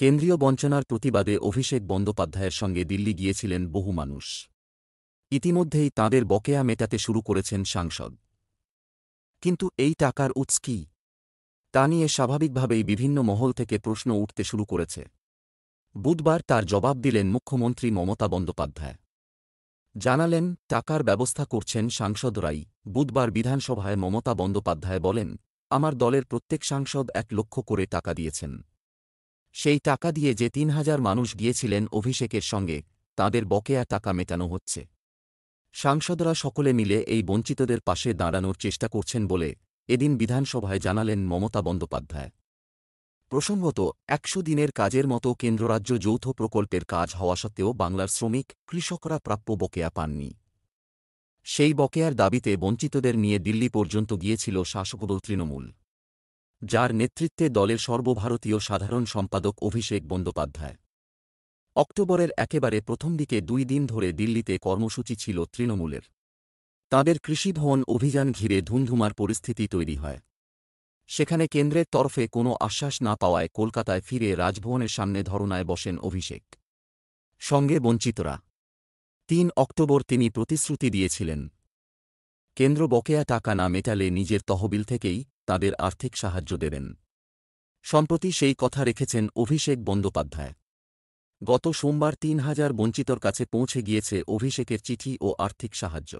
কেন্দ্রীয় বঞ্চনার প্রতিবাদে অভিষেক বন্দ্যোপাধ্যায়ের সঙ্গে দিল্লি গিয়েছিলেন বহু মানুষ ইতিমধ্যেই তাদের বকেয়া মেটাতে শুরু করেছেন সাংসদ কিন্তু এই টাকার উৎস কি তা নিয়ে স্বাভাবিকভাবেই বিভিন্ন মহল থেকে প্রশ্ন উঠতে শুরু করেছে বুধবার তার জবাব দিলেন মুখ্যমন্ত্রী মমতা বন্দ্যোপাধ্যায় জানালেন টাকার ব্যবস্থা করছেন সাংসদরাই বুধবার বিধানসভায় মমতা বন্দ্যোপাধ্যায় বলেন আমার দলের প্রত্যেক সাংসদ এক লক্ষ করে টাকা দিয়েছেন সেই টাকা দিয়ে যে তিন হাজার মানুষ গিয়েছিলেন অভিষেকের সঙ্গে তাদের বকেয়া টাকা মেটানো হচ্ছে সাংসদরা সকলে মিলে এই বঞ্চিতদের পাশে দাঁড়ানোর চেষ্টা করছেন বলে এদিন বিধানসভায় জানালেন মমতা বন্দ্যোপাধ্যায় প্রসঙ্গত একশো দিনের কাজের মতো কেন্দ্ররাজ্য যৌথ প্রকল্পের কাজ হওয়া সত্ত্বেও বাংলার শ্রমিক কৃষকরা প্রাপ্য বকেয়া পাননি সেই বকেয়ার দাবিতে বঞ্চিতদের নিয়ে দিল্লি পর্যন্ত গিয়েছিল শাসকদল তৃণমূল যার নেতৃত্বে দলের সর্বভারতীয় সাধারণ সম্পাদক অভিষেক বন্দ্যোপাধ্যায় অক্টোবরের একেবারে প্রথম দিকে দুই দিন ধরে দিল্লিতে কর্মসূচি ছিল তৃণমূলের তাঁদের কৃষিভবন অভিযান ঘিরে ধুমধুমার পরিস্থিতি তৈরি হয় সেখানে কেন্দ্রের তরফে কোনো আশ্বাস না পাওয়ায় কলকাতায় ফিরে রাজভবনের সামনে ধরনায় বসেন অভিষেক সঙ্গে বঞ্চিতরা তিন অক্টোবর তিনি প্রতিশ্রুতি দিয়েছিলেন কেন্দ্র বকেয়া টাকা না মেটালে নিজের তহবিল থেকেই তাদের আর্থিক সাহায্য দেবেন সম্প্রতি সেই কথা রেখেছেন অভিষেক বন্দ্যোপাধ্যায় গত সোমবার তিন হাজার বঞ্চিতর কাছে পৌঁছে গিয়েছে অভিষেকের চিঠি ও আর্থিক সাহায্য